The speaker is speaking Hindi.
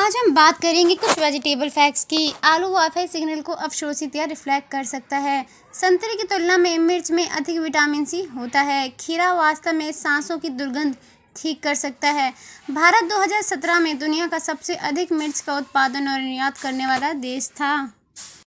आज हम बात करेंगे कुछ वेजिटेबल फैक्ट्स की आलू वाफे सिग्नल को अवशोषित या रिफ्लेक्ट कर सकता है संतरे की तुलना में मिर्च में अधिक विटामिन सी होता है खीरा वास्तव में सांसों की दुर्गंध ठीक कर सकता है भारत 2017 में दुनिया का सबसे अधिक मिर्च का उत्पादन और निर्यात करने वाला देश था